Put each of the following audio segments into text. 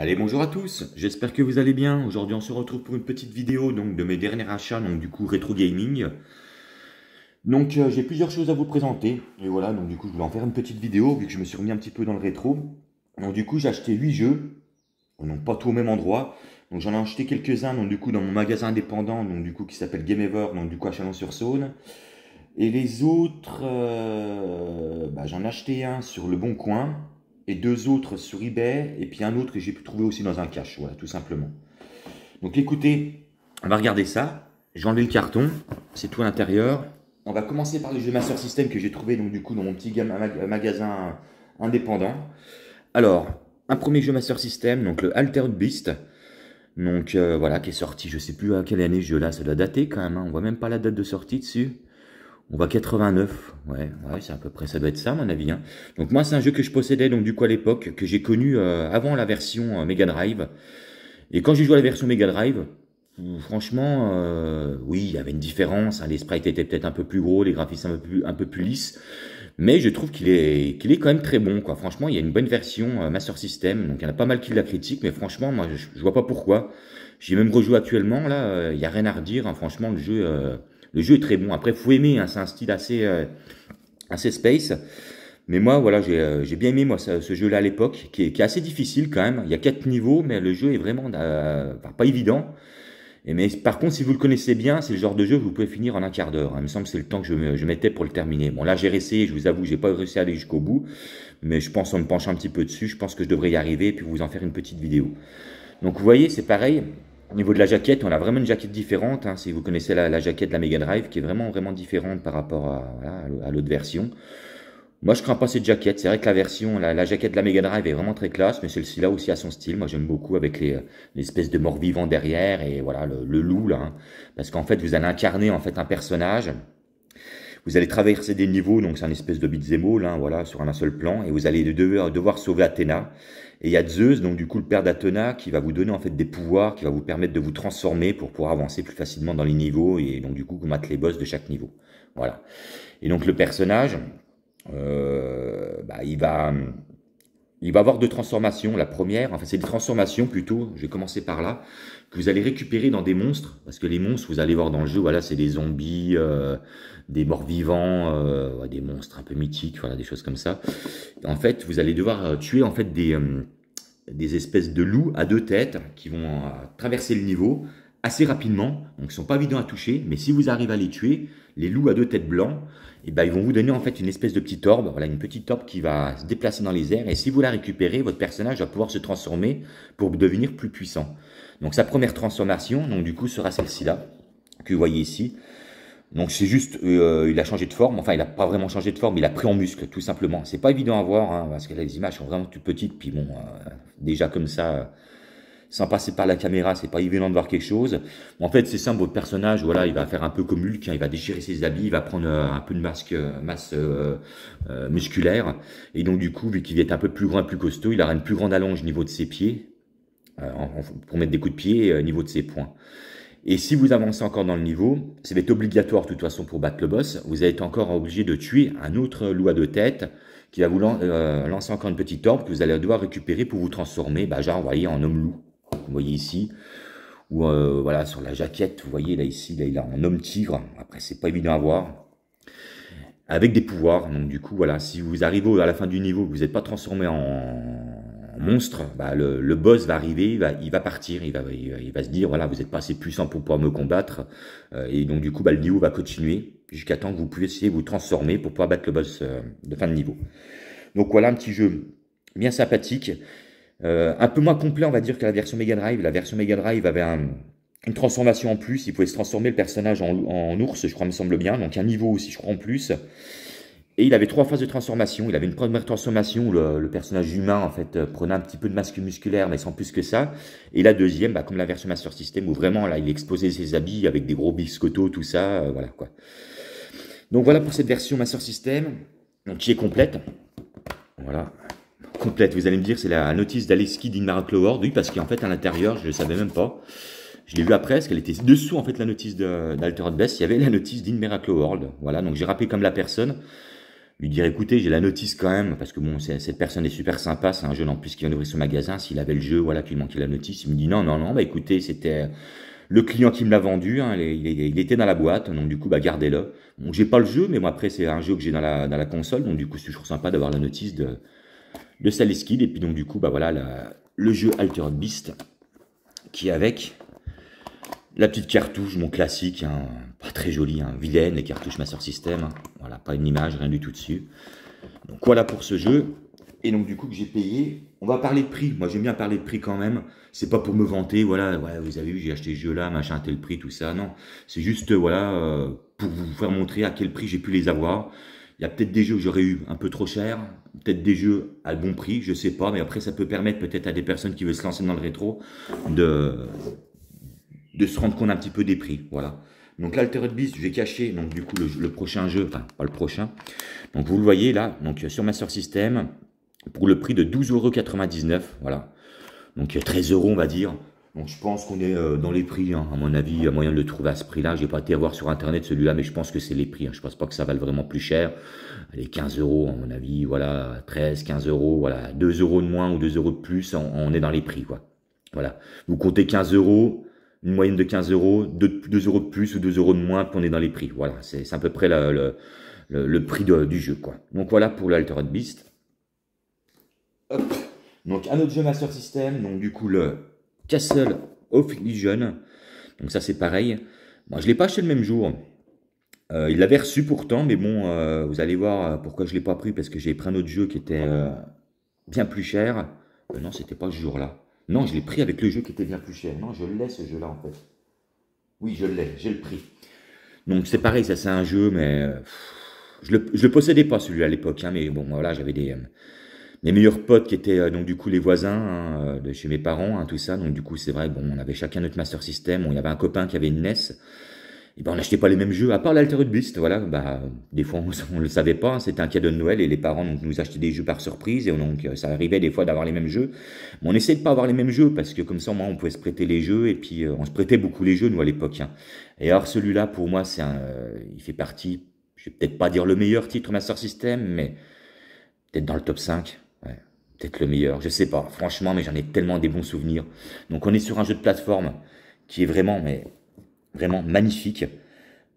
Allez, bonjour à tous, j'espère que vous allez bien. Aujourd'hui, on se retrouve pour une petite vidéo donc, de mes derniers achats, donc du coup rétro gaming. Donc, euh, j'ai plusieurs choses à vous présenter. Et voilà, donc du coup, je voulais en faire une petite vidéo, vu que je me suis remis un petit peu dans le rétro. Donc, du coup, j'ai acheté 8 jeux, donc pas tout au même endroit. Donc, j'en ai acheté quelques-uns, donc du coup, dans mon magasin indépendant, donc du coup, qui s'appelle Ever, donc du coup, à Chalon-sur-Saône. Et les autres, euh, bah, j'en ai acheté un sur Le Bon Coin, et deux autres sur eBay, et puis un autre que j'ai pu trouver aussi dans un cache, voilà, tout simplement. Donc écoutez, on va regarder ça. J'ai le carton, c'est tout à l'intérieur. On va commencer par les jeux Master System que j'ai trouvé donc du coup dans mon petit magasin indépendant. Alors, un premier jeu Master System, donc le Altered Beast. Donc euh, voilà, qui est sorti, je sais plus à quelle année je là, ça doit dater quand même, hein. on voit même pas la date de sortie dessus. On va 89. Ouais, ouais, c'est à peu près, ça doit être ça, à mon avis. Hein. Donc moi, c'est un jeu que je possédais, donc du coup à l'époque, que j'ai connu euh, avant la version euh, Mega Drive. Et quand j'ai joué à la version Mega Drive, franchement, euh, oui, il y avait une différence. Hein. les sprites étaient peut-être un peu plus gros, les graphismes un peu plus, un peu lisses. Mais je trouve qu'il est, qu'il est quand même très bon. Quoi. Franchement, il y a une bonne version Master System. Donc il y en a pas mal qui la critiquent, mais franchement, moi, je, ne vois pas pourquoi. J'ai même rejoué actuellement, là, il y a rien à redire. Hein. franchement, le jeu le jeu est très bon. Après, faut aimer, hein. c'est un style assez, euh, assez space. Mais moi, voilà, j'ai euh, bien aimé moi ce, jeu-là à l'époque, qui, est assez difficile quand même. Il y a quatre niveaux, mais le jeu est vraiment euh, pas évident. mais par contre, si vous le connaissez bien, c'est le genre de jeu que vous pouvez finir en un quart d'heure. Hein. Il me semble que c'est le temps que je, mettais pour le terminer. Bon, là, j'ai essayé, je vous avoue, j'ai pas réussi à aller jusqu'au bout, mais je pense en me penchant un petit peu dessus, je pense que je devrais y arriver et puis vous en faire une petite vidéo. Donc, vous voyez, c'est pareil. Au niveau de la jaquette, on a vraiment une jaquette différente. Hein. si vous connaissez la, jaquette de la Mega Drive, qui est vraiment vraiment différente par rapport à, l'autre version. Moi, je crains pas cette jaquette. C'est vrai que la version, la, jaquette de la Mega Drive est vraiment très classe, mais celle-ci là aussi a son style. Moi, j'aime beaucoup avec les euh, espèces de mort vivant derrière et voilà le, loup là, hein. parce qu'en fait, vous allez incarner en fait un personnage. Vous allez traverser des niveaux, donc c'est un espèce de beat'em là voilà, sur un seul plan, et vous allez devoir, devoir sauver Athéna. Et il y a Zeus, donc du coup le père d'Athéna, qui va vous donner en fait des pouvoirs, qui va vous permettre de vous transformer pour pouvoir avancer plus facilement dans les niveaux et donc du coup combattre les boss de chaque niveau. Voilà. Et donc le personnage, euh, bah, il va il va y avoir deux transformations. La première, enfin c'est des transformations plutôt, je vais commencer par là, que vous allez récupérer dans des monstres, parce que les monstres, vous allez voir dans le jeu, voilà, c'est des zombies, euh, des morts-vivants, euh, des monstres un peu mythiques, voilà, des choses comme ça. En fait, vous allez devoir euh, tuer en fait des, des espèces de loups à deux têtes qui vont traverser le niveau assez rapidement, donc ils ne sont pas évidents à toucher, mais si vous arrivez à les tuer, les loups à deux têtes blancs, et eh ben, ils vont vous donner en fait une espèce de petite orbe, voilà, une petite orbe qui va se déplacer dans les airs, et si vous la récupérez, votre personnage va pouvoir se transformer pour devenir plus puissant. Donc sa première transformation, donc du coup, sera celle-ci là, que vous voyez ici. Donc c'est juste, euh, il a changé de forme, enfin il n'a pas vraiment changé de forme, il a pris en muscle tout simplement. C'est pas évident à voir, hein, parce que les images sont vraiment toutes petites, puis bon, euh, déjà comme ça sans passer par la caméra, c'est pas évident de voir quelque chose. En fait, c'est simple, votre personnage, voilà, il va faire un peu comme Hulk, hein, il va déchirer ses habits, il va prendre euh, un peu de masque, euh, masse euh, musculaire, et donc du coup, vu qu'il est un peu plus grand et plus costaud, il aura une plus grande allonge au niveau de ses pieds, pour mettre des coups de pied au niveau de ses poings. Et si vous avancez encore dans le niveau, ça va être obligatoire de toute façon pour battre le boss, vous allez être encore obligé de tuer un autre loup à deux têtes qui va vous lancer encore une petite orbe que vous allez devoir récupérer pour vous transformer, bah, genre, voyez, en homme loup. Vous voyez ici, ou euh, voilà sur la jaquette, vous voyez là ici, là il a un homme tigre. Après c'est pas évident à voir. Avec des pouvoirs, donc du coup voilà, si vous arrivez à la fin du niveau, vous n'êtes pas transformé en, monstre, bah, le, boss va arriver, il va, partir, il va, il, va se dire voilà vous n'êtes pas assez puissant pour pouvoir me combattre, euh, et donc du coup bah, le niveau va continuer jusqu'à temps que vous puissiez vous transformer pour pouvoir battre le boss euh, de fin de niveau. Donc voilà un petit jeu bien sympathique. Euh, un peu moins complet, on va dire, que la version Mega Drive. La version Mega Drive avait une transformation en plus. Il pouvait se transformer le personnage en, ours, je crois, me semble bien. Donc un niveau aussi, je crois, en plus. Et il avait trois phases de transformation. Il avait une première transformation où le, personnage humain, en fait, prenait un petit peu de masque musculaire, mais sans plus que ça. Et la deuxième, bah, comme la version Master System, où vraiment, là, il exposait ses habits avec des gros biscottos, tout ça, euh, voilà, quoi. Donc voilà pour cette version Master System, donc qui est complète. Voilà, complète. Vous allez me dire, c'est la notice d'Aleski World, Oui, parce qu'en fait, à l'intérieur, je ne savais même pas. Je l'ai vu après, parce qu'elle était dessous, en fait, la notice d'Altered Best. Il y avait la notice World, Voilà, donc j'ai rappelé comme la personne. Lui dire, écoutez, j'ai la notice quand même, parce que bon, cette personne est super sympa, c'est un jeune en plus qui vient d'ouvrir son magasin. S'il avait le jeu, voilà, qu'il manquait la notice, il me dit, non, non, non, bah écoutez, c'était euh, le client qui me l'a vendu, hein, il, était dans la boîte, donc du coup, bah, gardez-le. donc j'ai pas le jeu, mais moi, après, c'est un jeu que j'ai dans la, dans la console, donc du coup, c'est toujours sympa d'avoir la notice de, de sa Et puis donc du coup, bah voilà, le jeu Alter Beast, qui avec la petite cartouche, mon classique, hein, pas très joli hein, vilaine, les cartouches Master System, hein, voilà, pas une image, rien du tout dessus. Donc voilà pour ce jeu. Et donc du coup que j'ai payé, on va parler de prix. Moi j'aime bien parler de prix quand même. C'est pas pour me vanter, voilà, vous avez vu, j'ai acheté ce jeu-là, machin, tel prix, tout ça. Non, c'est juste voilà euh, pour vous faire montrer à quel prix j'ai pu les avoir. Il y a peut-être des jeux que j'aurais eu un peu trop cher, peut-être des jeux à bon prix, je sais pas, mais après ça peut permettre peut-être à des personnes qui veulent se lancer dans le rétro de, de se rendre compte un petit peu des prix, voilà. Donc l'Altered Beast, j'ai caché donc du coup le, prochain jeu, enfin pas le prochain. Donc vous le voyez là, donc sur Master System, pour le prix de 12,99€, voilà. Donc 13 euros on va dire. Donc je pense qu'on est euh, dans les prix, hein. à mon avis, il y a moyen de le trouver à ce prix-là. Je n'ai pas été voir sur internet celui-là, mais je pense que c'est les prix. Je hein. Je pense pas que ça vaille vraiment plus cher. Les 15 euros, à mon avis, voilà, 13, 15 euros, voilà, 2 euros de moins ou 2 euros de plus, on, est dans les prix, quoi. Voilà. Vous comptez 15 euros, une moyenne de 15 euros, 2, euros de plus ou 2 euros de moins, qu'on on est dans les prix. Voilà, c'est à peu près le, prix du jeu, quoi. Donc voilà pour l'Alter Beast. Hop. Donc un autre jeu Master System, donc du coup le Castle of Legion, Donc ça c'est pareil. Moi je l'ai pas acheté le même jour. Euh, il l'avait reçu pourtant, mais bon, euh, vous allez voir euh, pourquoi je l'ai pas pris parce que j'ai pris un autre jeu qui était bien plus cher. non, c'était pas ce jour-là. Non, je l'ai pris avec le jeu qui était bien plus cher. Non, je l'ai ce jeu-là en fait. Oui, je l'ai, j'ai le prix. Donc c'est pareil, ça c'est un jeu, mais je ne le possédais pas celui-là à l'époque, hein, mais bon voilà, j'avais des les meilleurs potes qui étaient euh, donc du coup les voisins hein, euh, de chez mes parents, hein, tout ça. Donc du coup, c'est vrai, bon, on avait chacun notre Master System. On y avait un copain qui avait une NES. Et ben, on n'achetait pas les mêmes jeux, à part l'Alter Beast. Voilà, bah, des fois, on, ne le savait pas. Hein. c'était un cadeau de Noël et les parents nous achetaient des jeux par surprise. Et donc, euh, ça arrivait des fois d'avoir les mêmes jeux. Mais on essayait de pas avoir les mêmes jeux parce que comme ça, moi, on pouvait se prêter les jeux et puis on se prêtait beaucoup les jeux, nous, à l'époque. Et alors, celui-là, pour moi, c'est il fait partie, je vais peut-être pas dire le meilleur titre Master System, mais peut-être dans le top 5 peut-être le meilleur, je sais pas, franchement, mais j'en ai tellement des bons souvenirs. Donc on est sur un jeu de plateforme qui est vraiment, mais vraiment magnifique.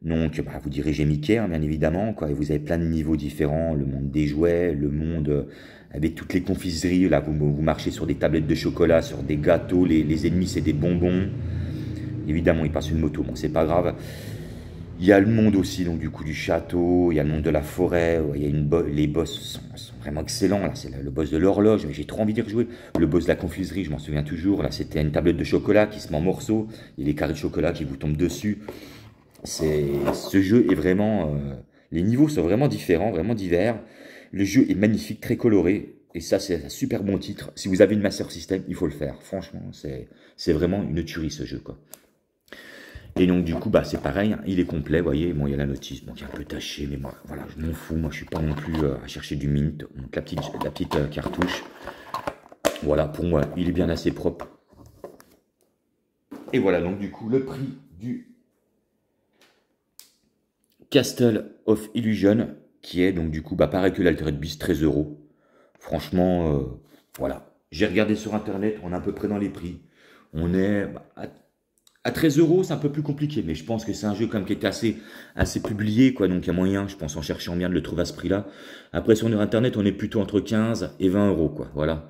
Donc bah, vous dirigez Mickey, hein, bien évidemment, quoi, et vous avez plein de niveaux différents, le monde des jouets, le monde euh, avec toutes les confiseries, là vous, marchez sur des tablettes de chocolat, sur des gâteaux, les, ennemis c'est des bonbons. Évidemment, il passe une moto, bon c'est pas grave. Il y a le monde aussi, donc du coup du château, il y a le monde de la forêt, il y a une les boss sont vraiment excellent. Là, c'est le boss de l'horloge, mais j'ai trop envie d'y rejouer. Le boss de la confiserie, je m'en souviens toujours. Là, c'était une tablette de chocolat qui se met en morceaux. Il y carrés de chocolat qui vous tombent dessus. C'est ce jeu est vraiment. Euh, les niveaux sont vraiment différents, vraiment divers. Le jeu est magnifique, très coloré. Et ça, c'est un super bon titre. Si vous avez une Master System, il faut le faire. Franchement, c'est vraiment une tuerie ce jeu. Quoi. Et donc, du coup, bah, c'est pareil, hein, il est complet, vous voyez. Bon, il y a la notice, qui est un peu tachée, mais moi, voilà, je m'en fous. Moi, je suis pas non plus euh, à chercher du mint. Donc, la petite, la petite euh, cartouche. Voilà, pour moi, il est bien assez propre. Et voilà, donc, du coup, le prix du Castle of Illusion, qui est donc, du coup, bah, pareil que l'Altered Beast, 13 euros. Franchement, euh, voilà. J'ai regardé sur Internet, on est à peu près dans les prix. On est bah, à 13 euros, c'est un peu plus compliqué, mais je pense que c'est un jeu comme qui est assez, assez publié, quoi. Donc, il y a moyen, je pense, en cherchant bien, de le trouver à ce prix-là. Après, sur Internet, on est plutôt entre 15 et 20 euros, quoi. Voilà.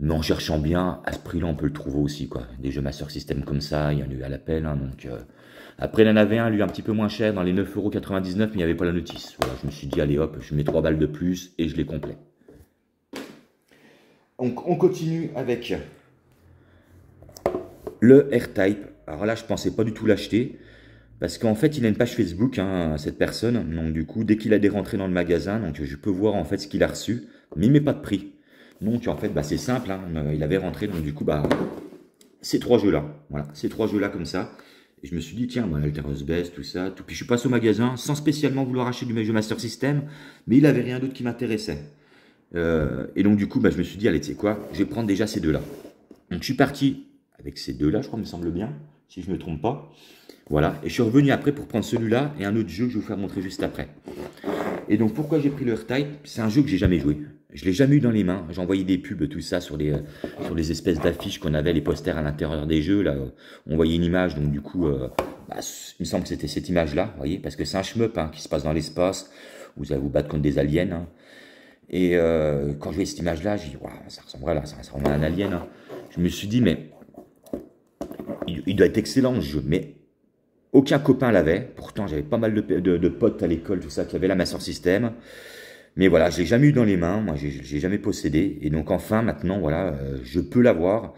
Mais en cherchant bien, à ce prix-là, on peut le trouver aussi, quoi. Des jeux Master System comme ça, il y en a eu à l'appel, hein, donc. Euh. Après, il en avait un, lui, un petit peu moins cher, dans les euros. mais il n'y avait pas la notice. je me suis dit, allez hop, je mets 3 balles de plus et je les complète. Donc, on continue avec le R-Type. Alors là, je pensais pas du tout l'acheter. Parce qu'en fait, il a une page Facebook, hein, cette personne. Donc du coup, dès qu'il a des rentrées dans le magasin, donc je peux voir en fait ce qu'il a reçu, mais il met pas de prix. Donc en fait, bah, c'est simple. Hein. Euh, il avait rentré, donc du coup, bah, ces trois jeux-là. Voilà, ces trois jeux-là comme ça. Et je me suis dit, tiens, bah, Alteros Best, tout ça. Tout. Puis je suis passé au magasin sans spécialement vouloir acheter du jeu Master System, mais il avait rien d'autre qui m'intéressait. Euh, et donc du coup, bah, je me suis dit, allez, tu sais quoi, je vais prendre déjà ces deux-là. Donc je suis parti avec ces deux-là, je crois, me semble bien si je ne me trompe pas. Voilà, et je suis revenu après pour prendre celui-là et un autre jeu que je vais vous faire montrer juste après. Et donc pourquoi j'ai pris le R-Type C'est un jeu que j'ai jamais joué. Je l'ai jamais eu dans les mains. J'ai envoyé des pubs, tout ça, sur les, euh, sur les espèces d'affiches qu'on avait, les posters à l'intérieur des jeux. Là, on voyait une image, donc du coup, euh, bah, il me semble que c'était cette image-là, voyez, parce que c'est un shmup hein, qui se passe dans l'espace. Vous allez vous battre contre des aliens. Hein. Et euh, quand je voyais cette image-là, j'ai dit, ça ressemble à, ça ressemble à un alien. Hein. Je me suis dit, mais il, doit être excellent ce jeu, mais aucun copain l'avait. Pourtant, j'avais pas mal de, potes à l'école, tout ça, qui avaient la Master System. Mais voilà, je l'ai jamais eu dans les mains, moi, j'ai jamais possédé. Et donc, enfin, maintenant, voilà, euh, je peux l'avoir.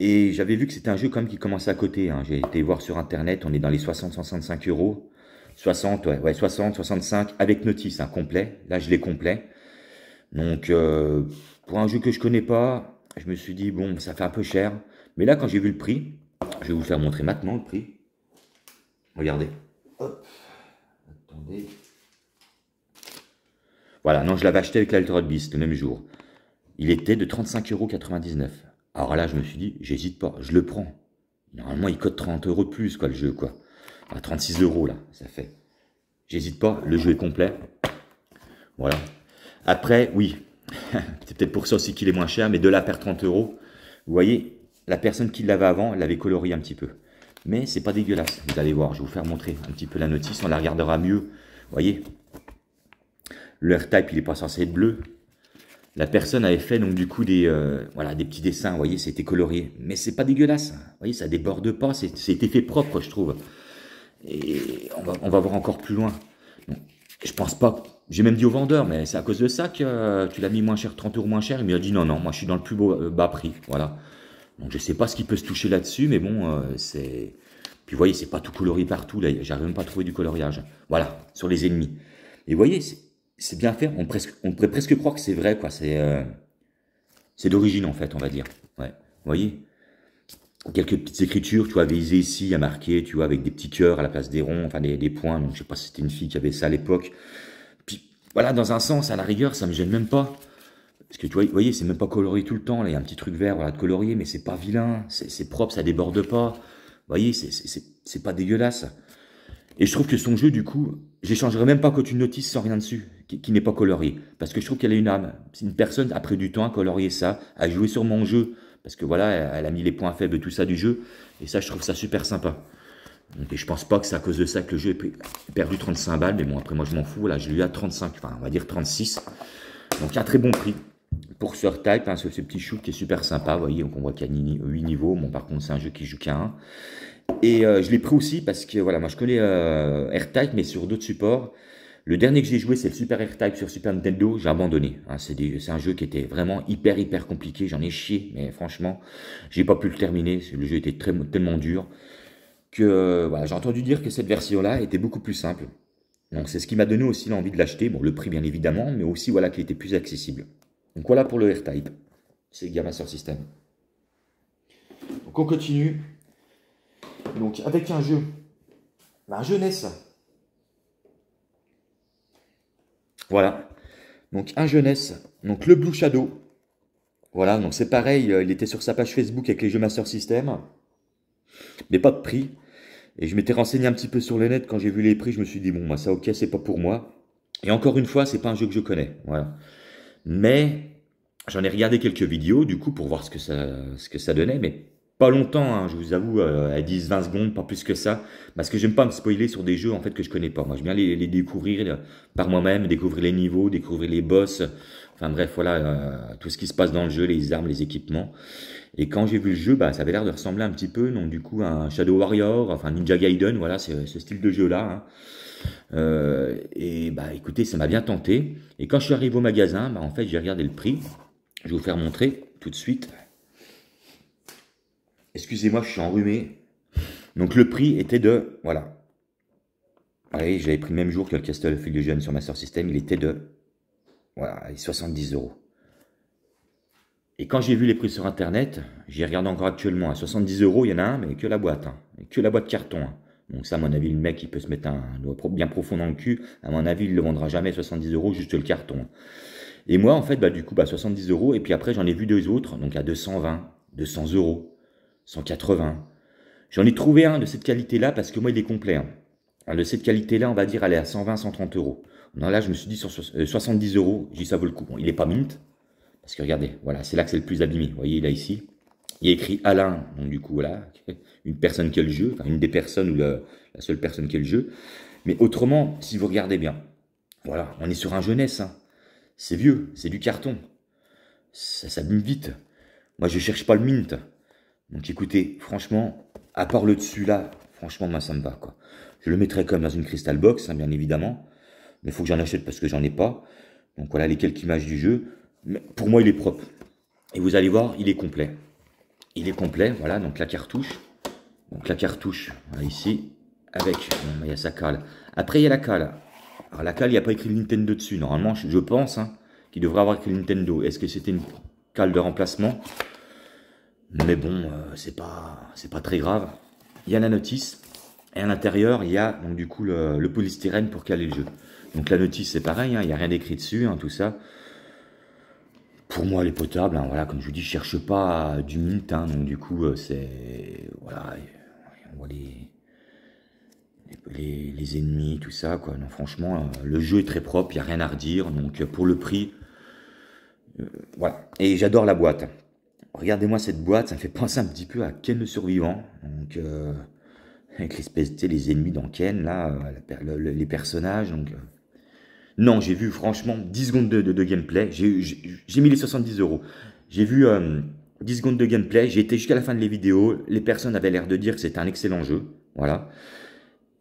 Et j'avais vu que c'était un jeu comme qui commençait à côté. Hein. J'ai été voir sur internet, on est dans les 60-65 euros. 60, ouais, 60, 65 avec notice, un hein, complet. Là, je l'ai complet. Donc, euh, pour un jeu que je connais pas, je me suis dit, bon, ça fait un peu cher. Mais là, quand j'ai vu le prix, je vais vous faire montrer maintenant le prix. Regardez. Hop. Attendez. Voilà, non, je l'avais acheté avec l'Alterod Beast le même jour. Il était de 35,99€. Alors là, je me suis dit, j'hésite pas, je le prends. Normalement, il cote 30 euros de plus, quoi, le jeu, quoi. 36 euros, là, ça fait. J'hésite pas, le jeu est complet. Voilà. Après, oui, c'est peut-être pour ça aussi qu'il est moins cher, mais de là perte perdre 30 euros, vous voyez, la personne qui l'avait avant, l'avait colorié un petit peu. Mais c'est pas dégueulasse. Vous allez voir, je vais vous faire montrer un petit peu la notice. On la regardera mieux. voyez Le type il est pas censé être bleu. La personne avait fait donc du coup des, euh, voilà, des petits dessins. Vous voyez, c'était colorié. Mais c'est pas dégueulasse. Vous voyez, ça déborde pas. C'est fait propre, je trouve. Et on va, voir encore plus loin. je pense pas. J'ai même dit au vendeur, mais c'est à cause de ça que euh, tu l'as mis moins cher, 30 euros moins cher. Il m'a dit non, non, moi je suis dans le plus beau, euh, bas prix. Voilà. Donc je sais pas ce qui peut se toucher là-dessus, mais bon, euh, c'est. Puis vous voyez, c'est pas tout coloré partout, là, j'arrive même pas à trouver du coloriage. Voilà, sur les ennemis. Et vous voyez, c'est bien fait, on, presque, on pourrait presque croire que c'est vrai, quoi. C'est euh, c'est d'origine, en fait, on va dire. Ouais, vous voyez Quelques petites écritures, tu vois, visé ici, a marqué, tu vois, avec des petits cœurs à la place des ronds, enfin des, des points. Donc je sais pas si c'était une fille qui avait ça à l'époque. Puis voilà, dans un sens, à la rigueur, ça me gêne même pas. Parce que tu vois, voyez, c'est même pas coloré tout le temps. il y a un petit truc vert, voilà, de colorier, mais c'est pas vilain, c'est propre, ça déborde pas. Vous voyez, c'est pas dégueulasse. Et je trouve que son jeu, du coup, j'échangerais même pas quand une notice sans rien dessus, qui, n'est pas colorié Parce que je trouve qu'elle a une âme. C'est une personne, après du temps, à colorier ça, à jouer sur mon jeu. Parce que voilà, elle a mis les points faibles, tout ça du jeu. Et ça, je trouve ça super sympa. Et je pense pas que c'est à cause de ça que le jeu ait perdu 35 balles, mais bon, après moi je m'en fous, là je lui ai à 35, enfin on va dire 36. Donc un très bon prix pour hein, ce type, ce, petit shoot qui est super sympa, vous voyez, donc on voit qu'il y a 8 niveaux, bon par contre c'est un jeu qui joue qu'à un. Et euh, je l'ai pris aussi parce que voilà, moi je connais euh, AirType mais sur d'autres supports. Le dernier que j'ai joué c'est le Super AirType sur Super Nintendo, j'ai abandonné. Hein. c'est un jeu qui était vraiment hyper hyper compliqué, j'en ai chié, mais franchement, j'ai pas pu le terminer, le jeu était très, tellement dur que voilà, j'ai entendu dire que cette version-là était beaucoup plus simple. Donc c'est ce qui m'a donné aussi l'envie de l'acheter, bon le prix bien évidemment, mais aussi voilà qu'il était plus accessible. Donc voilà pour le R-Type. C'est Gamma Sur System. Donc on continue. Donc avec un jeu. Un jeunesse. Voilà. Donc un jeunesse. Donc le Blue Shadow. Voilà, donc c'est pareil, euh, il était sur sa page Facebook avec les jeux Master System. Mais pas de prix. Et je m'étais renseigné un petit peu sur le net quand j'ai vu les prix, je me suis dit bon moi bah, ça ok c'est pas pour moi. Et encore une fois, c'est pas un jeu que je connais. Voilà. Mais j'en ai regardé quelques vidéos du coup pour voir ce que ça, ce que ça donnait, mais pas longtemps, hein, je vous avoue, euh, à 10-20 secondes, pas plus que ça, parce que j'aime pas me spoiler sur des jeux en fait que je connais pas. Moi, j'aime bien les, découvrir euh, par moi-même, découvrir les niveaux, découvrir les boss, enfin bref, voilà, euh, tout ce qui se passe dans le jeu, les armes, les équipements. Et quand j'ai vu le jeu, bah, ça avait l'air de ressembler un petit peu, donc du coup, à un Shadow Warrior, enfin Ninja Gaiden, voilà, c'est ce style de jeu-là. Hein. Euh, et bah écoutez, ça m'a bien tenté. Et quand je suis arrivé au magasin, bah, en fait, j'ai regardé le prix. Je vais vous faire montrer tout de suite. Excusez-moi, je suis enrhumé. Donc le prix était de voilà. Allez, j'avais pris le même jour que le Castle de Jeune sur Master System, il était de voilà, 70 euros. Et quand j'ai vu les prix sur internet, j'y regardé encore actuellement à 70 euros, il y en a un, mais que la boîte, hein. que la boîte carton. Hein. Donc ça, à mon avis, le mec, il peut se mettre un, doigt bien profond dans le cul. À mon avis, il le vendra jamais 70 euros, juste le carton. Et moi, en fait, bah, du coup, bah, 70 euros. Et puis après, j'en ai vu deux autres, donc à 220, 200 euros, 180. J'en ai trouvé un de cette qualité-là parce que moi, il est complet. Hein. de cette qualité-là, on va dire, elle à 120, 130 euros. Non, là, je me suis dit, sur 70 euh, euros, j'ai dit, ça vaut le coup. Bon, il n'est pas mint. Parce que regardez, voilà, c'est là que c'est le plus abîmé. Vous voyez, là, ici. Il y a écrit Alain, donc du coup, voilà, une personne qui a le jeu, enfin une des personnes ou la, seule personne qui a le jeu. Mais autrement, si vous regardez bien, voilà, on est sur un jeunesse, hein. c'est vieux, c'est du carton, ça s'abîme vite. Moi, je cherche pas le mint. Donc écoutez, franchement, à part le dessus là, franchement, moi, ça me va, quoi. Je le mettrai comme dans une crystal box, hein, bien évidemment. Mais il faut que j'en achète parce que j'en ai pas. Donc voilà les quelques images du jeu. pour moi, il est propre. Et vous allez voir, il est complet il est complet, voilà, donc la cartouche. Donc la cartouche, ici, avec, il y sa cale. Après, il y a la cale. Alors la cale, il n'y a pas écrit Nintendo dessus. Normalement, je pense hein, qu'il devrait avoir écrit Nintendo. Est-ce que c'était une cale de remplacement Mais bon, euh, c'est pas, c'est pas très grave. Il y a la notice. Et à l'intérieur, il y a donc du coup le, polystyrène pour caler le jeu. Donc la notice, c'est pareil, hein, il n'y a rien d'écrit dessus, hein, tout ça pour moi, les est hein, voilà, comme je vous dis, je cherche pas du mint. Hein, donc du coup, euh, c'est voilà, on voit les, les, ennemis, tout ça. Quoi. Non, franchement, euh, le jeu est très propre. Il y a rien à redire. Donc euh, pour le prix, voilà. Et j'adore la boîte. Regardez-moi cette boîte. Ça me fait penser un petit peu à Ken le survivant. Donc avec l'espèce, les ennemis dans Ken là, les personnages. Donc non, j'ai vu franchement 10 secondes de, gameplay. J'ai mis les 70 euros. J'ai vu 10 euh, secondes de gameplay. J'ai été jusqu'à la fin de les vidéos. Les personnes avaient l'air de dire que c'était un excellent jeu. Voilà.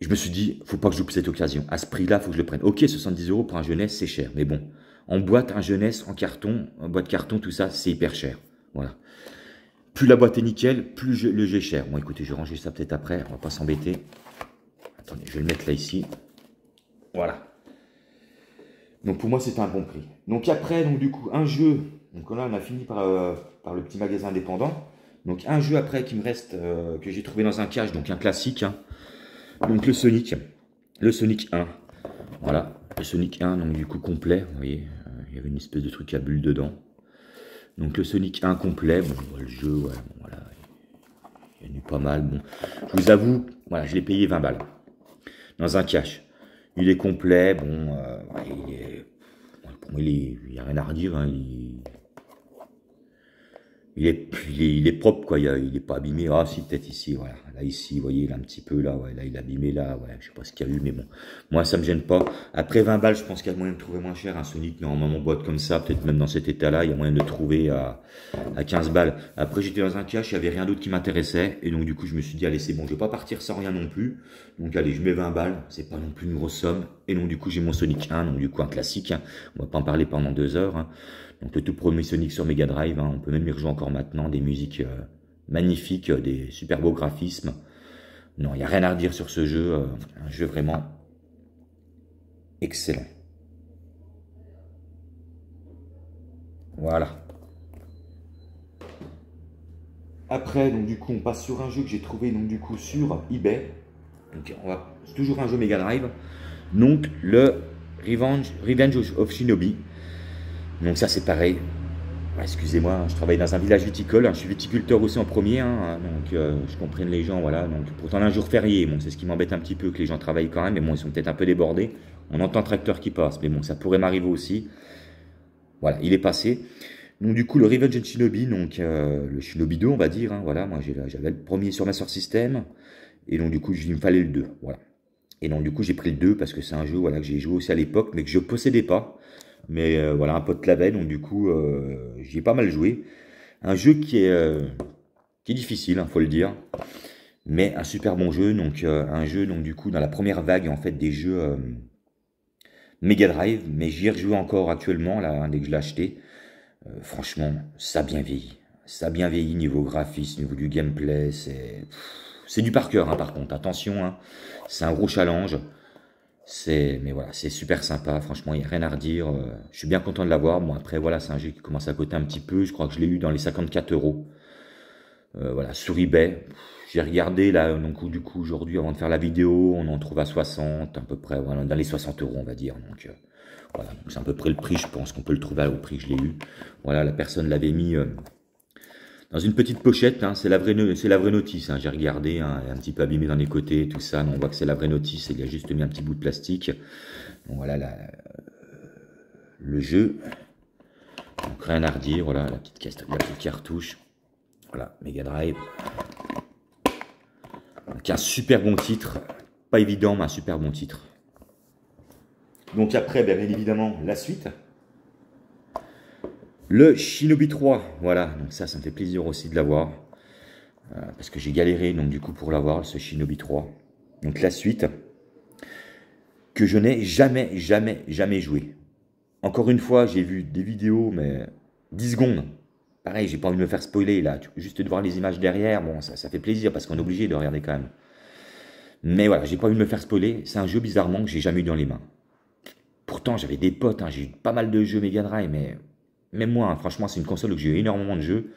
Je me suis dit, faut pas que je loupe cette occasion. À ce prix-là, faut que je le prenne. Ok, 70 euros pour un jeunesse, c'est cher. Mais bon, en boîte, un jeunesse, en carton, en boîte carton, tout ça, c'est hyper cher. Voilà. Plus la boîte est nickel, plus le jeu est cher. Bon, écoutez, je ranger ça peut-être après. On va pas s'embêter. Attendez, je vais le mettre là ici. Voilà. Donc pour moi, c'est un bon prix. Donc après, donc du coup, un jeu, donc là on a fini par, euh, par le petit magasin indépendant. Donc un jeu après qui me reste, euh, que j'ai trouvé dans un cache, donc un classique. Hein. Donc le Sonic, le Sonic 1. Voilà, le Sonic 1, donc du coup complet, vous voyez, euh, il y avait une espèce de truc à bulle dedans. Donc le Sonic 1 complet, bon, le jeu, ouais, voilà, il y en a eu pas mal. Bon, je vous avoue, voilà, je l'ai payé 20 balles dans un cache. Il est complet, bon, euh, il est, pour moi, il n'y a rien à redire. Hein, il, il est, il est, propre, quoi. Il, n'est pas abîmé. Ah, si, peut-être ici, voilà. Là, ici, vous voyez, il est un petit peu, là, ouais. Là, il est abîmé, là, ouais. Je sais pas ce qu'il y a eu, mais bon. Moi, ça ne me gêne pas. Après 20 balles, je pense qu'il y a moyen de trouver moins cher. Un hein, Sonic, normalement, en boîte comme ça, peut-être même dans cet état-là, il y a moyen de trouver à, 15 balles. Après, j'étais dans un cash, il n'y avait rien d'autre qui m'intéressait. Et donc, du coup, je me suis dit, allez, c'est bon, je ne vais pas partir sans rien non plus. Donc, allez, je mets 20 balles. C'est pas non plus une grosse somme. Et donc, du coup, j'ai mon Sonic 1, donc, du coup, un classique. Hein. On va pas en parler pendant deux heures. Hein. Donc le tout premier Sonic sur Mega Drive, hein. on peut même y rejouer encore maintenant, des musiques euh, magnifiques, euh, des super beaux graphismes. Non, il n'y a rien à redire sur ce jeu, euh, un jeu vraiment excellent. Voilà. Après, donc du coup, on passe sur un jeu que j'ai trouvé donc du coup sur eBay. Donc, c'est toujours un jeu Mega Drive. Donc le Revenge of Shinobi. Donc ça c'est pareil. Excusez-moi, je travaille dans un village viticole, hein. je suis viticulteur aussi en premier, hein. donc euh, je comprenne les gens, voilà. Donc, pourtant un jour férié, c'est ce qui m'embête un petit peu que les gens travaillent quand même, mais bon, ils sont peut-être un peu débordés. On entend tracteur qui passe, mais bon, ça pourrait m'arriver aussi. Voilà, il est passé. Donc du coup, le Revenge Shinobi, donc euh, le Shinobi 2, on va dire, hein. voilà, moi j'avais le premier sur ma Master système, et donc du coup, il me fallait le 2, voilà. Et donc du coup, j'ai pris le 2 parce que c'est un jeu voilà, que j'ai joué aussi à l'époque, mais que je possédais pas. Mais euh, voilà, un pote l'avait, donc du coup, euh, j'y ai pas mal joué. Un jeu qui est, euh, qui est difficile, il hein, faut le dire, mais un super bon jeu. Donc, euh, un jeu, donc du coup, dans la première vague, en fait, des jeux Mega Drive, mais j'y ai rejoué encore actuellement, là, dès que je l'ai acheté. franchement, ça bien vieilli. Ça bien vieilli niveau graphisme, niveau du gameplay, c'est... C'est du par hein, par contre, attention, hein, c'est un gros challenge. C'est, mais voilà, c'est super sympa. Franchement, il n'y a rien à redire. Euh, je suis bien content de l'avoir. Bon, après, voilà, c'est un jeu qui commence à coter un petit peu. Je crois que je l'ai eu dans les 54 euros. Euh, voilà, sur eBay. J'ai regardé là, donc du coup aujourd'hui avant de faire la vidéo, on en trouve à 60 à peu près, voilà, dans les 60 euros on va dire. Donc euh, voilà, c'est à peu près le prix, je pense qu'on peut le trouver au prix que je l'ai eu. Voilà, la personne l'avait mis dans une petite pochette. Hein, c'est la vraie, la vraie notice. Hein. J'ai regardé, hein, un petit peu abîmé dans les côtés, tout ça. on voit que c'est la vraie notice. Il y a juste mis un petit bout de plastique. voilà le jeu. Donc rien à redire. Voilà la petite, cartouche. Voilà Mega Drive. Donc un super bon titre. Pas évident, mais un super bon titre. Donc après, bien évidemment, la suite. Le Shinobi 3, voilà, donc ça, ça me fait plaisir aussi de l'avoir. Euh, parce que j'ai galéré, donc du coup, pour l'avoir, ce Shinobi 3. Donc la suite, que je n'ai jamais, jamais, jamais joué. Encore une fois, j'ai vu des vidéos, mais 10 secondes. Pareil, j'ai pas envie de me faire spoiler là. Juste de voir les images derrière, bon, ça, fait plaisir parce qu'on est obligé de regarder quand même. Mais voilà, j'ai pas envie de me faire spoiler. C'est un jeu bizarrement que j'ai jamais eu dans les mains. Pourtant, j'avais des potes, hein. j'ai eu pas mal de jeux Mega Drive, mais même moi, hein, franchement, c'est une console où j'ai eu énormément de jeux.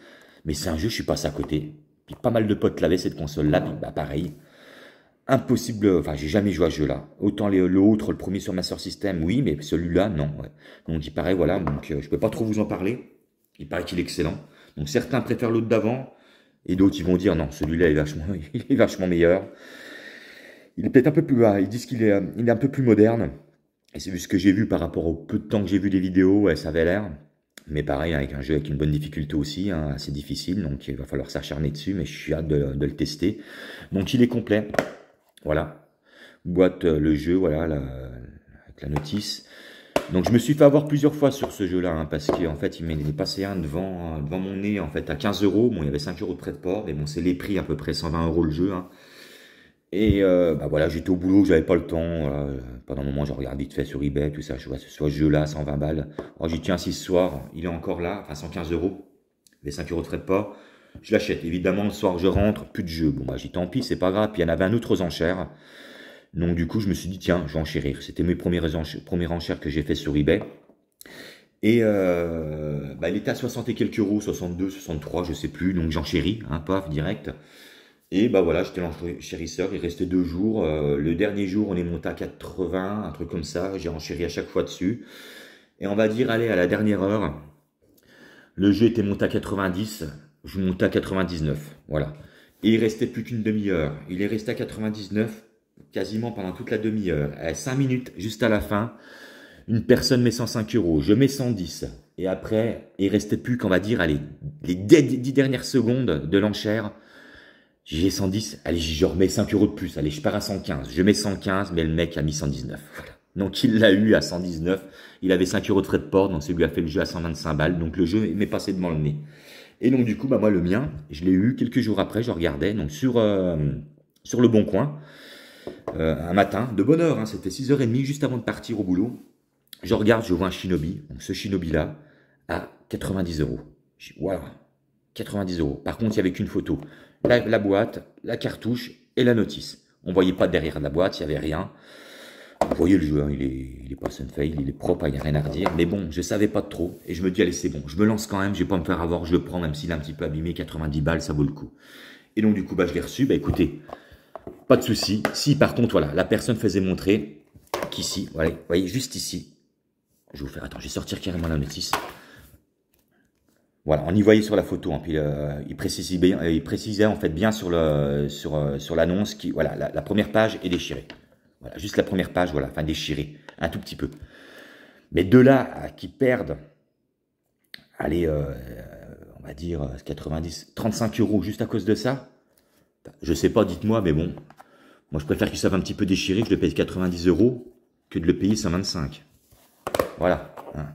Mais c'est un jeu, je suis passé à côté. Puis pas mal de potes l'avaient cette console-là, bah, pareil. Impossible, enfin j'ai jamais joué à ce jeu-là. Autant l'autre, le premier sur Master System, oui, mais celui-là, non. On Donc il paraît, voilà, donc je euh, je peux pas trop vous en parler. Il paraît qu'il est excellent. Donc certains préfèrent l'autre d'avant, et d'autres ils vont dire non, celui-là est vachement, il est vachement meilleur. Il est peut-être un peu plus, ils disent qu'il est, euh, il est un peu plus moderne. Et c'est vu ce que j'ai vu par rapport au peu de temps que j'ai vu des vidéos, ça avait l'air. Mais pareil, avec un jeu avec une bonne difficulté aussi, hein, assez difficile, donc il va falloir s'acharner dessus, mais je suis hâte de, le tester. Donc il est complet, voilà. Boîte, euh, le jeu, voilà, la, avec la notice. Donc je me suis fait avoir plusieurs fois sur ce jeu-là, hein, parce qu'en fait, il m'est passé un devant, euh, devant mon nez, en fait, à 15 euros. Bon, il y avait 5 euros de prêt de port, mais bon, c'est les prix à peu près 120 euros le jeu. Hein. Et euh, bah voilà, j'étais au boulot, j'avais pas le temps. Euh, pendant un moment, je regardé vite fait sur eBay, tout ça. Je vois ce jeu-là, 120 balles. Oh, j'y tiens ce soir, il est encore là, enfin 115 euros. Les 5 euros de frais de Je l'achète. Évidemment, le soir, je rentre, plus de jeu. Bon, bah, j'ai tant pis, c'est pas grave. Puis il y en avait un autre aux enchères. Donc, du coup, je me suis dit, tiens, je vais enchérir. C'était mes premières, enchères que j'ai fait sur eBay. Et euh, bah, il était à 60 et quelques euros, 62, 63, je sais plus. Donc, j'enchéris, un hein, paf, direct. Et bah voilà, j'étais l'enchérisseur, il restait deux jours. Euh, le dernier jour, on est monté à 80, un truc comme ça. J'ai enchéri à chaque fois dessus. Et on va dire, allez, à la dernière heure, le jeu était monté à 90, je monte à 99. Voilà. Et il restait plus qu'une demi-heure. Il est resté à 99 quasiment pendant toute la demi-heure. À eh, 5 minutes, juste à la fin, une personne met 105 euros, je mets 110. Et après, il restait plus qu'on va dire, allez, les 10 dernières secondes de l'enchère, j'ai 110, allez, je remets 5 euros de plus, allez, je pars à 115, je mets 115, mais le mec a mis 119. Voilà. Donc il l'a eu à 119, il avait 5 euros de frais de port, donc ça lui a fait le jeu à 125 balles, donc le jeu m'est passé devant le nez. Et donc du coup, bah, moi le mien, je l'ai eu quelques jours après, je regardais, donc sur, euh, sur le bon coin, euh, un matin, de bonne heure, hein, c'était 6h30 juste avant de partir au boulot, je regarde, je vois un shinobi, donc ce shinobi là, à 90 euros. Je dis, waouh, 90 euros. Par contre, il n'y avait qu'une photo. La, boîte, la cartouche et la notice. On voyait pas derrière la boîte, il n'y avait rien. Vous voyez le jeu, hein, il, est, il est pas fail, il est propre, il n'y a rien à redire. Mais bon, je savais pas trop. Et je me dis, allez, c'est bon, je me lance quand même, je vais pas me faire avoir, je le prends, même s'il est un petit peu abîmé, 90 balles, ça vaut le coup. Et donc, du coup, bah, je l'ai reçu. Bah, écoutez, pas de souci. Si, par contre, voilà, la personne faisait montrer qu'ici, voilà, vous voyez, juste ici, je vous faire, attends, je vais sortir carrément la notice. Voilà, on y voyait sur la photo. Hein, puis euh, il, précisait, euh, il, précisait, en fait bien sur le sur euh, sur l'annonce qui voilà la, première page est déchirée. Voilà, juste la première page, voilà, enfin déchirée, un tout petit peu. Mais de là à qui perdent, allez, on va dire 90, 35 euros juste à cause de ça. Bah, je sais pas, dites-moi, mais bon, moi je préfère qu'ils savent un petit peu que je le paye 90 euros que de le payer 125. Voilà. Hein.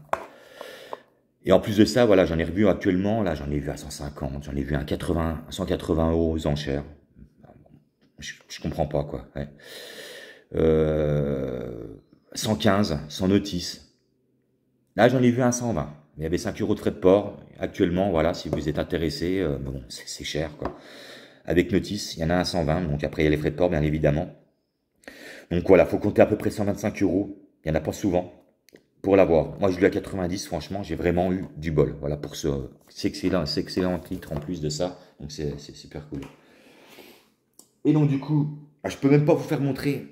Et en plus de ça, voilà, j'en ai revu actuellement, là, j'en ai vu à 150, j'en ai vu à 80, 180 euros aux enchères. Je, comprends pas, quoi. 115, sans notice. Là, j'en ai vu à 120. Il y avait 5 euros de frais de port. Actuellement, voilà, si vous êtes intéressé, euh, bon, c'est cher, quoi. Avec notice, il y en a à 120. Donc après, il y a les frais de port, bien évidemment. Donc voilà, faut compter à peu près 125 euros. Il n'y en a pas souvent pour l'avoir. Moi, je lui à 90, franchement, j'ai vraiment eu du bol. Voilà, pour ce, c'est excellent, c'est excellent titre en plus de ça. Donc, c'est super cool. Et donc, du coup, ah, je peux même pas vous faire montrer.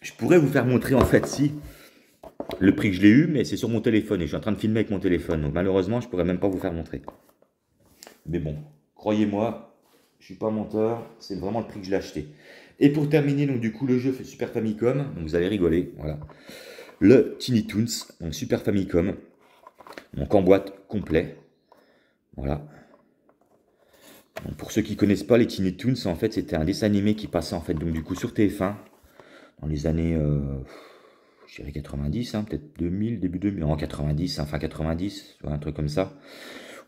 Je pourrais vous faire montrer, en fait, si, le prix que je l'ai eu, mais c'est sur mon téléphone et je suis en train de filmer avec mon téléphone. Donc, malheureusement, je pourrais même pas vous faire montrer. Mais bon, croyez-moi, je suis pas menteur, c'est vraiment le prix que je l'ai acheté. Et pour terminer, donc, du coup, le jeu fait Super Famicom. Donc, vous allez rigoler, voilà le Tiny Toons, donc Super Famicom, donc en boîte complet. Voilà. pour ceux qui connaissent pas les Tiny Toons, en fait c'était un dessin animé qui passait en fait donc du coup sur TF1 dans les années euh, je dirais 90, hein, peut-être 2000, début 2000, en 90, fin 90, un truc comme ça.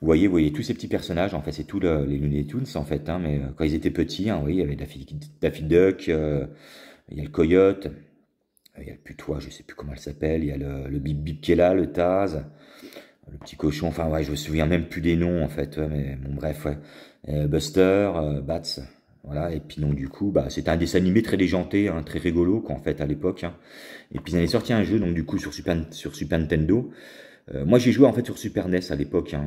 Vous voyez, vous voyez tous ces petits personnages, en fait, c'est tous les Looney Tunes, en fait, hein, mais euh, quand ils étaient petits, hein, vous voyez, il y avait Daffy, Duck, euh, il y a le coyote, il y a le putois, je sais plus comment elle s'appelle, il y a le, le bip bip qui est là, le Taz, le petit cochon, enfin ouais, je me souviens même plus des noms en fait, mais bon bref, Buster, euh, Bats, voilà, et puis donc du coup, bah, c'était un dessin animé très déjanté, hein, très rigolo qu'en fait à l'époque. Hein. Et puis ils avaient sorti un jeu donc du coup sur Super, sur Super Nintendo. Euh, moi j'ai joué en fait sur Super NES à l'époque. Hein.